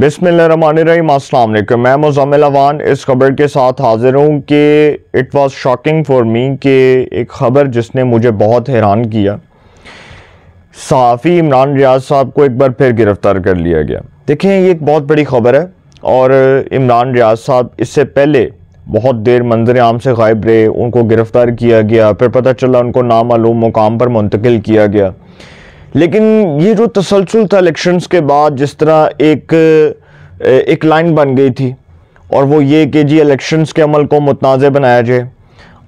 बिसमीम वालेकुम मैं मुजामिल अवान इस खबर के साथ हाजिर हूँ कि it was shocking for me कि एक ख़बर जिसने मुझे बहुत हैरान किया सहाफ़ी इमरान रियाज साहब को एक बार फिर गिरफ़्तार कर लिया गया देखें ये एक बहुत बड़ी ख़बर है और इमरान रियाज साहब इससे पहले बहुत देर मंजर आम से गायब रहे उनको गिरफ़्तार किया गया फिर पता चला उनको नामालूम मुकाम पर मुंतकिल किया गया लेकिन ये जो तसलसल था इलेक्शन के बाद जिस तरह एक एक लाइन बन गई थी और वो ये कि जी इलेक्शन के अमल को मुतनाज़ बनाया जाए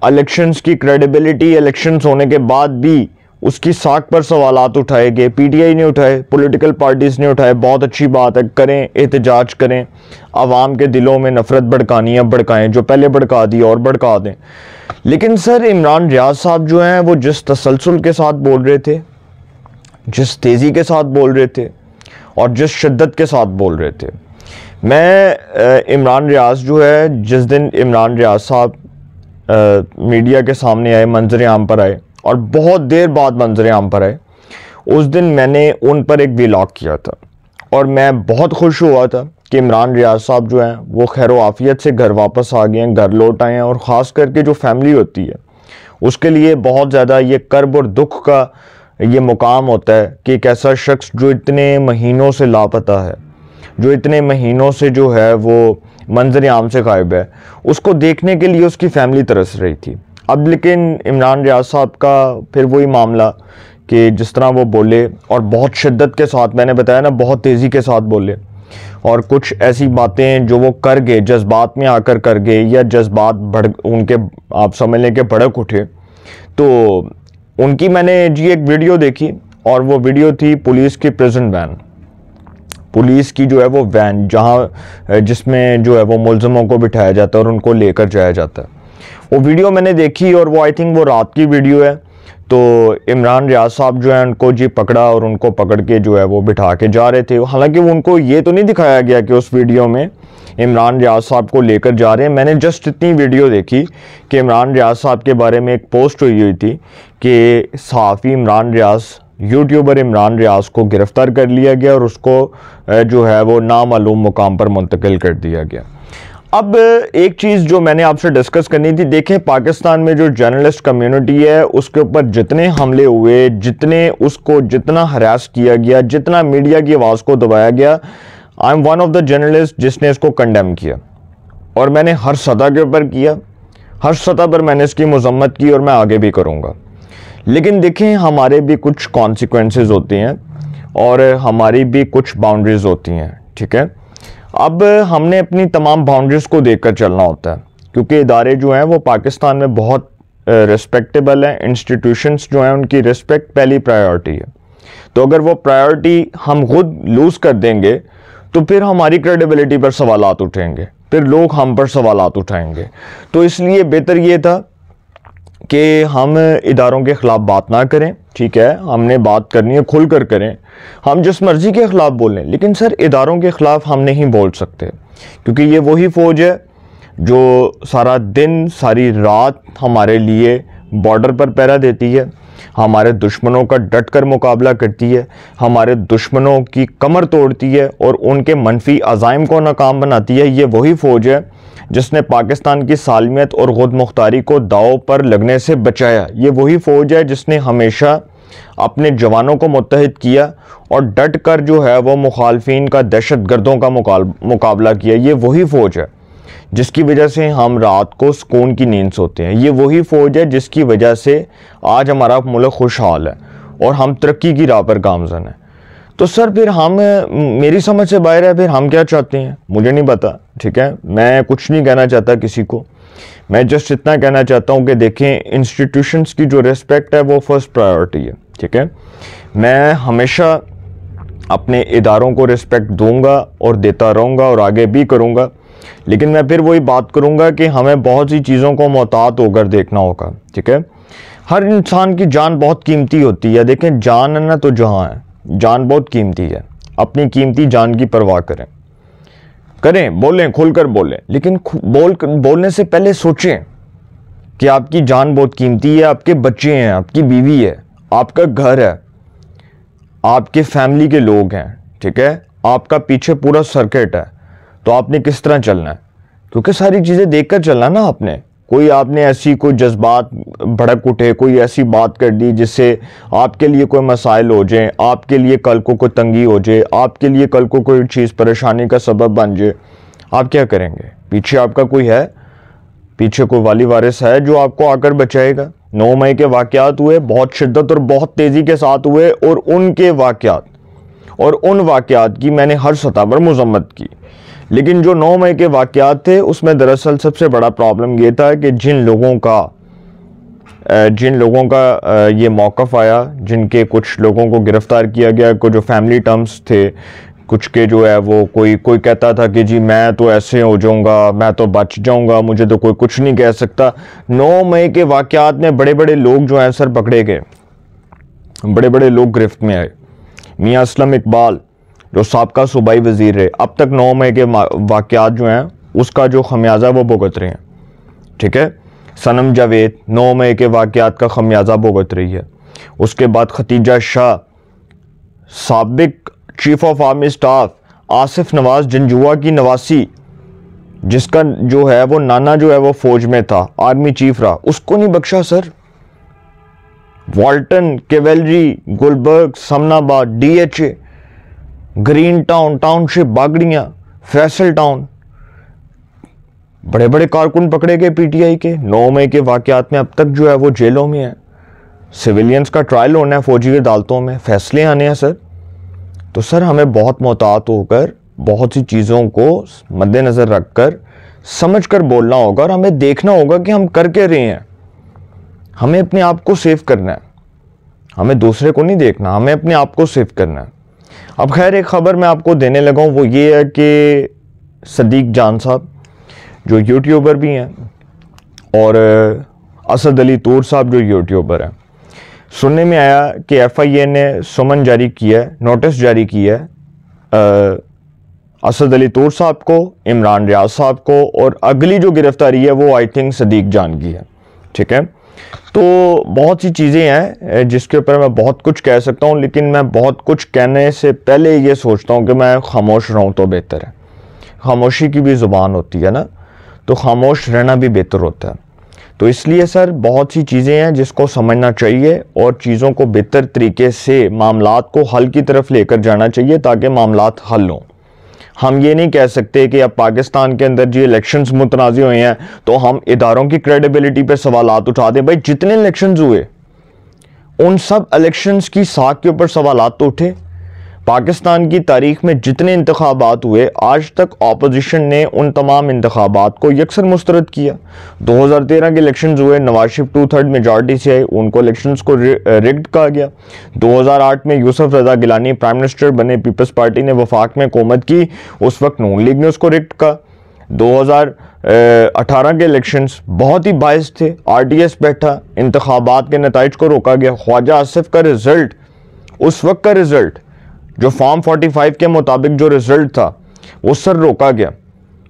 इलेक्शन की क्रेडिबिलिटी इलेक्शन होने के बाद भी उसकी साख पर सवाल उठाए गए पी टी आई ने उठाए पोलिटिकल पार्टीज़ ने उठाए बहुत अच्छी बात है करें एहतजाज करें आवाम के दिलों में नफ़रत भड़कानी है भड़काएं जो पहले भड़का दी और भड़का दें लेकिन सर इमरान रियाज साहब जो हैं वो जिस तसलसल के साथ बोल रहे थे जिस तेज़ी के साथ बोल रहे थे और जिस शिद्दत के साथ बोल रहे थे मैं इमरान रियाज जो है जिस दिन इमरान रियाज साहब मीडिया के सामने आए मंजर आम पर आए और बहुत देर बाद मंजर आम पर आए उस दिन मैंने उन पर एक विलाग किया था और मैं बहुत खुश हुआ था कि इमरान रियाज साहब जो हैं वो खैर आफियत से घर वापस आ गए हैं घर लौट आए हैं और ख़ास करके जो फैमिली होती है उसके लिए बहुत ज़्यादा ये कर्ब और दुख का ये मुकाम होता है कि एक ऐसा शख्स जो इतने महीनों से लापता है जो इतने महीनों से जो है वो मंजर आम से गायब है उसको देखने के लिए उसकी फैमिली तरस रही थी अब लेकिन इमरान रियाज साहब का फिर वही मामला कि जिस तरह वो बोले और बहुत शिद्दत के साथ मैंने बताया ना बहुत तेज़ी के साथ बोले और कुछ ऐसी बातें जो वो कर गए जज्बात में आकर कर गए या जज्बात भड़ उनके आप समझ लें कि भड़क उठे तो उनकी मैंने जी एक वीडियो देखी और वो वीडियो थी पुलिस की प्रिजन वैन पुलिस की जो है वो वैन जहाँ जिसमें जो है वो मुलजमों को बिठाया जाता है और उनको लेकर जाया जाता है वो वीडियो मैंने देखी और वो आई थिंक वो रात की वीडियो है तो इमरान रियाज साहब जो है उनको जी पकड़ा और उनको पकड़ के जो है वो बिठा के जा रहे थे हालांकि वो उनको ये तो नहीं दिखाया गया कि उस वीडियो में इमरान रियाज साहब को लेकर जा रहे हैं मैंने जस्ट इतनी वीडियो देखी कि इमरान रियाज साहब के बारे में एक पोस्ट हुई हुई थी कि साफ़ी इमरान रियाज यूट्यूबर इमरान रियाज को गिरफ़्तार कर लिया गया और उसको जो है वो नामालूम मुकाम पर मुंतकिल कर दिया गया अब एक चीज़ जो मैंने आपसे डिस्कस करनी थी देखें पाकिस्तान में जो जर्नलिस्ट कम्युनिटी है उसके ऊपर जितने हमले हुए जितने उसको जितना हरास किया गया जितना मीडिया की आवाज़ को दबाया गया I am one of the journalist जिसने इसको कंडेम किया और मैंने हर सतह के ऊपर किया हर सतह पर मैंने इसकी मजम्मत की और मैं आगे भी करूँगा लेकिन देखें हमारे भी कुछ कॉन्सिक्वेंसेज होती हैं और हमारी भी कुछ बाउंड्रीज होती हैं ठीक है अब हमने अपनी तमाम बाउंड्रीज़ को देख कर चलना होता है क्योंकि इदारे जो हैं वो पाकिस्तान में बहुत रिस्पेक्टेबल हैं इंस्टीट्यूशंस जो हैं उनकी रिस्पेक्ट पहली प्रायोरिटी है तो अगर वो प्रायोरिटी हम खुद लूज़ कर देंगे तो फिर हमारी क्रेडिबिलिटी पर सवाल उठेंगे फिर लोग हम पर सवाल उठाएंगे तो इसलिए बेहतर ये था कि हम इदारों के ख़िलाफ़ बात ना करें ठीक है हमने बात करनी है खुल कर करें हम जिस मर्ज़ी के ख़िलाफ़ बोलें लेकिन सर इदारों के ख़िलाफ़ हम नहीं बोल सकते क्योंकि ये वही फ़ौज है जो सारा दिन सारी रात हमारे लिए बॉर्डर पर पैरा देती है हमारे दुश्मनों का डट कर मुकाबला करती है हमारे दुश्मनों की कमर तोड़ती है और उनके मनफी अजाइम को नाकाम बनाती है ये वही फ़ौज है जिसने पाकिस्तान की सालमियत और ख़ुद मुख्तारी को दाव पर लगने से बचाया ये वही फ़ौज है जिसने हमेशा अपने जवानों को मुतहद किया और डट कर जो है वो मुखालफन का दहशत गर्दों का मुकाबला किया ये वही फ़ौज है जिसकी वजह से हम रात को सुकून की नींद सोते हैं ये वही फ़ौज है जिसकी वजह से आज हमारा मुल्क खुशहाल है और हम तरक्की की राह पर गामजन है तो सर फिर हम मेरी समझ से बाहर है फिर हम क्या चाहते हैं मुझे नहीं पता ठीक है मैं कुछ नहीं कहना चाहता किसी को मैं जस्ट इतना कहना चाहता हूँ कि देखें इंस्टीट्यूशंस की जो रिस्पेक्ट है वो फर्स्ट प्रायोरिटी है ठीक है मैं हमेशा अपने इदारों को रिस्पेक्ट दूंगा और देता रहूँगा और आगे भी करूँगा लेकिन मैं फिर वही बात करूँगा कि हमें बहुत सी चीज़ों को मोहतात होकर देखना होगा ठीक है हर इंसान की जान बहुत कीमती होती है देखें जान है ना तो जहाँ है जान बहुत कीमती है अपनी कीमती जान की परवाह करें करें बोलें खुलकर बोलें लेकिन बोल बोलने से पहले सोचें कि आपकी जान बहुत कीमती है आपके बच्चे हैं आपकी बीवी है आपका घर है आपके फैमिली के लोग हैं ठीक है आपका पीछे पूरा सर्किट है तो आपने किस तरह चलना है क्योंकि सारी चीज़ें देख कर चलना ना आपने कोई आपने ऐसी कोई जज्बात भड़क उठे कोई ऐसी बात कर दी जिससे आपके लिए कोई मसाइल हो जाए आपके लिए कल को कोई तंगी हो जाए आपके लिए कल को कोई चीज़ परेशानी का सबब बन जाए आप क्या करेंगे पीछे आपका कोई है पीछे कोई वाली वारिस है जो आपको आकर बचाएगा नौ मई के वाक़ात हुए बहुत शिद्दत और बहुत तेज़ी के साथ हुए और उनके वाक़ात और उन वाक़ात की मैंने हर सतह पर मजम्मत की लेकिन जो नौ मई के वाक़ात थे उसमें दरअसल सबसे बड़ा प्रॉब्लम ये था कि जिन लोगों का जिन लोगों का ये मौक़ आया जिनके कुछ लोगों को गिरफ़्तार किया गया कुछ जो फैमिली टर्म्स थे कुछ के जो है वो कोई कोई कहता था कि जी मैं तो ऐसे हो जाऊंगा मैं तो बच जाऊंगा मुझे तो कोई कुछ नहीं कह सकता नौ मई के वाक़ात में बड़े बड़े लोग जो हैं सर पकड़े गए बड़े बड़े लोग गिरफ्त में आए मियाँ असलम इकबाल जो सबका सूबाई वजीर रहे अब तक नौ मई के वाक़ात जो हैं उसका जो खमियाजा वो भुगत रहे हैं ठीक है सनम जावेद नौ मई के वाक़ात का खमियाजा भुगत रही है उसके बाद खतीजा शाह सबक chief of army staff Asif Nawaz Janjua की नवासी जिसका जो है वो नाना जो है वो फौज में था आर्मी चीफ रहा उसको नहीं बख्शा सर Walton Cavalry Gulberg Samanabad DHA Green Town Township बागड़िया फैसल टाउन बड़े बड़े कारकुन पकड़े गए पीटीआई के नौ मई के वाकत में अब तक जो है वो जेलों में है सिविलियंस का ट्रायल होना है फौजी अदालतों में फैसले आने हैं सर तो सर हमें बहुत मोहतात होकर बहुत सी चीज़ों को मद्देनज़र रख कर समझ कर बोलना होगा और हमें देखना होगा कि हम कर के रहे हैं हमें अपने आप को सेव करना है हमें दूसरे को नहीं देखना हमें अपने आप को सेव करना है अब खैर एक ख़बर मैं आपको देने लगा हूँ वो ये है कि सदीक जान साहब जो यूट्यूबर भी हैं और असद अली तूर साहब जो यूट्यूबर हैं सुनने में आया कि एफआईए ने समन जारी किया है नोटिस जारी किया है असद अली तूर साहब को इमरान रियाज साहब को और अगली जो गिरफ्तारी है वो आई थिंक सदीक जान की है ठीक है तो बहुत सी चीज़ें हैं जिसके ऊपर मैं बहुत कुछ कह सकता हूँ लेकिन मैं बहुत कुछ कहने से पहले ये सोचता हूँ कि मैं खामोश रहूँ तो बेहतर है खामोशी की भी ज़ुबान होती है ना तो खामोश रहना भी बेहतर होता है तो इसलिए सर बहुत सी चीज़ें हैं जिसको समझना चाहिए और चीज़ों को बेहतर तरीके से मामला को हल की तरफ लेकर जाना चाहिए ताकि मामला हल हों हम ये नहीं कह सकते कि अब पाकिस्तान के अंदर जी इलेक्शन मुतनाज़ हुए हैं तो हम इदारों की क्रेडिबिलिटी पर सवाल उठा दें भाई जितने इलेक्शन हुए उन सब इलेक्शंस की साख के ऊपर सवाल तो उठे पाकिस्तान की तारीख में जितने इंतबात हुए आज तक अपोजिशन ने उन तमाम इंतबात को यकसर मुस्रद किया 2013 के इलेक्शन हुए Nawaz Sharif two third majority से आई उनको इलेक्शन को रिग्ड कहा गया 2008 में यूसुफ रजा गिलानी प्राइम मिनिस्टर बने पीपल्स पार्टी ने वफाक में हुकूमत की उस वक्त नून लीग ने उसको रिग्ड कहा 2018 के इलेक्शंस बहुत ही बायस थे आरटीएस बैठा इंतबात के नतज को रोका गया ख्वाजा आसिफ का रिज़ल्ट उस वक्त का रिज़ल्ट जो फॉर्म 45 के मुताबिक जो रिजल्ट था वो सर रोका गया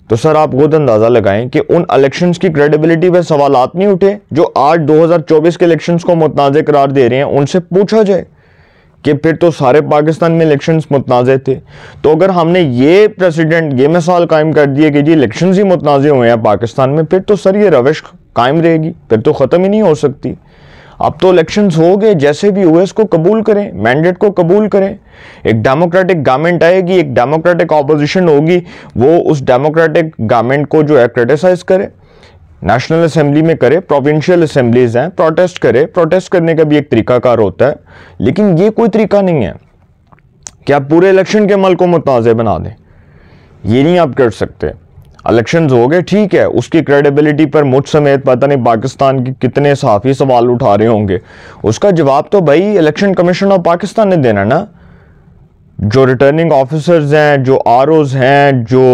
तो सर आप खुद अंदाज़ा लगाएं कि उन इलेक्शंस की क्रेडिबिलिटी पे सवाल नहीं उठे जो आज 2024 के इलेक्शंस को मुतनाज़ करार दे रहे हैं उनसे पूछा जाए कि फिर तो सारे पाकिस्तान में इलेक्शंस मुतनाज़ थे तो अगर हमने ये प्रेसिडेंट ये मिसाल कायम कर दिए कि जी इलेक्शंस ही मुतनाज़ हुए हैं पाकिस्तान में फिर तो सर ये रविश कायम रहेगी फिर तो ख़त्म ही नहीं हो सकती अब तो इलेक्शंस हो गए जैसे भी हुए इसको कबूल करें मैंडेट को कबूल करें एक डेमोक्रेटिक गवर्नमेंट आएगी एक डेमोक्रेटिक ऑपोजिशन होगी वो उस डेमोक्रेटिक गवर्नमेंट को जो है क्रिटिसाइज करे नेशनल असेंबली में करे प्रोविंशियल असेंबलीज हैं प्रोटेस्ट करे प्रोटेस्ट करने का भी एक तरीकाकार होता है लेकिन ये कोई तरीका नहीं है कि आप पूरे इलेक्शन के अमल को मुतनाज़ बना दें ये नहीं आप कर सकते इलेक्शन हो गए ठीक है उसकी क्रेडिबिलिटी पर मुझ समेत पता नहीं पाकिस्तान के कितने साफी सवाल उठा रहे होंगे उसका जवाब तो भाई इलेक्शन कमीशन ऑफ पाकिस्तान ने देना ना जो रिटर्निंग ऑफिसर्स हैं जो आर हैं जो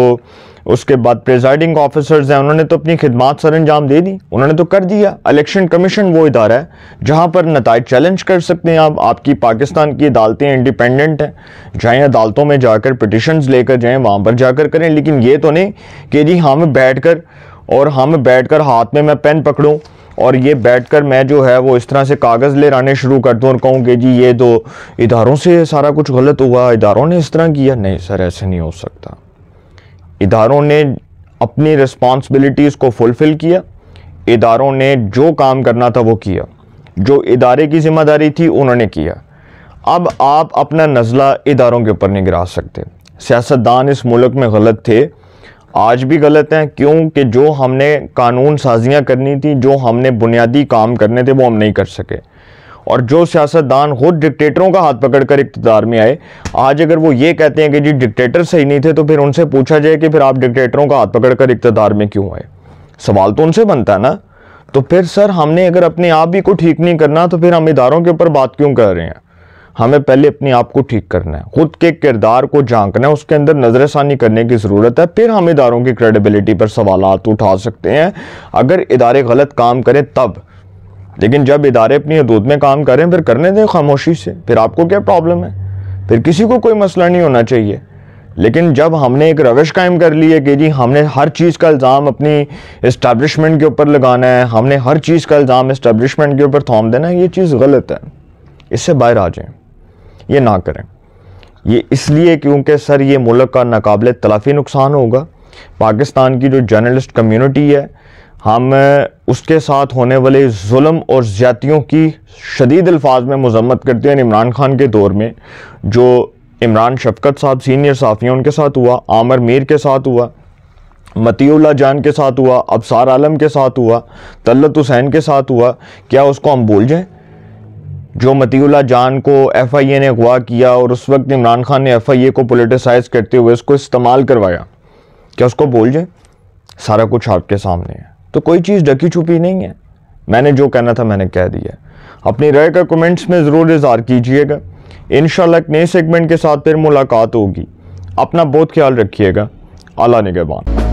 उसके बाद प्रिजाइडिंग ऑफिसर्स हैं उन्होंने तो अपनी खिदमत सर अंजाम दे दी उन्होंने तो कर दिया इलेक्शन कमीशन वो इदारा है जहाँ पर नतज चैलेंज कर सकते हैं आप आपकी पाकिस्तान की अदालतें इंडिपेंडेंट हैं जाएँ अदालतों में जाकर पटिशन लेकर जाएँ वहाँ पर जाकर करें लेकिन ये तो नहीं कि जी हम हाँ, बैठ कर और हम हाँ, बैठ कर हाथ में मैं पेन पकड़ूँ और ये बैठकर मैं जो है वो इस तरह से कागज़ ले लाने शुरू कर दूँ और कहूँ कि जी ये तो इधारों से सारा कुछ गलत हुआ इधारों ने इस तरह किया नहीं सर ऐसे नहीं हो सकता इधारों ने अपनी रिस्पॉन्सिबिलिटीज़ को फुलफ़िल किया इदारों ने जो काम करना था वो किया जो इदारे की ज़िम्मेदारी थी उन्होंने किया अब आप अपना नज़ला इदारों के ऊपर नहीं गिरा सकते सियासतदान इस मुल्क में गलत थे आज भी गलत हैं क्योंकि जो हमने कानून साजियाँ करनी थी जो हमने बुनियादी काम करने थे वो हम नहीं कर सके और जो सियासतदान खुद डिक्टेटरों का हाथ पकड़कर इकतदार में आए आज अगर वो ये कहते हैं कि जी डिक्टेटर सही नहीं थे तो फिर उनसे पूछा जाए कि फिर आप डिक्टेटरों का हाथ पकड़कर इकतदार में क्यों आए सवाल तो उनसे बनता है ना तो फिर सर हमने अगर अपने आप ही को ठीक नहीं करना तो फिर हम इदारों के ऊपर बात क्यों कर रहे हैं हमें पहले अपने आप को ठीक करना है खुद के किरदार को झांकना है उसके अंदर नज़रसानी करने की ज़रूरत है फिर हम इदारों की क्रेडिबिलिटी पर सवाल उठा सकते हैं अगर इदारे गलत काम करें तब लेकिन जब इदारे अपनी हदूद में काम करें फिर करने दें खामोशी से फिर आपको क्या प्रॉब्लम है फिर किसी को कोई मसला नहीं होना चाहिए लेकिन जब हमने एक रविश कायम कर ली है कि जी हमने हर चीज़ का इल्ज़ाम अपनी इस्टबलिशमेंट के ऊपर लगाना है हमने हर चीज़ का इल्ज़ाम इस्टबलिशमेंट के ऊपर थाम देना है ये चीज़ गलत है इससे बाहर आ जाएं ये ना करें ये इसलिए क्योंकि सर ये मुल्क का नाकबले तलाफ़ी नुकसान होगा पाकिस्तान की जो जर्नलिस्ट कम्यूनिटी है हम हाँ, उसके साथ होने वाले जुल्म और ज़्यादतियों की शदीद अल्फाज में मजम्मत करते हैं इमरान खान के दौर में जो इमरान शफकत साहब सीनियर साफिया उनके साथ हुआ आमर मीर के साथ हुआ मतीउल्ला जान के साथ हुआ अबसार आलम के साथ हुआ तल्लत हुसैन के साथ हुआ क्या उसको हम भूल जाएँ जो मतीउल्ला जान को एफ आई ए ने अगवा किया और उस वक्त इमरान खान ने एफ आई ए को पोलिटिसाइज़ करते हुए उसको इस्तेमाल करवाया क्या उसको भूल जाएं सारा कुछ आपके सामने है तो कोई चीज़ ढकी छुपी नहीं है मैंने जो कहना था मैंने कह दिया अपनी राय का कमेंट्स में ज़रूर इजहार कीजिएगा इन नए सेगमेंट के साथ फिर मुलाकात होगी अपना बहुत ख्याल रखिएगा अला निगहबान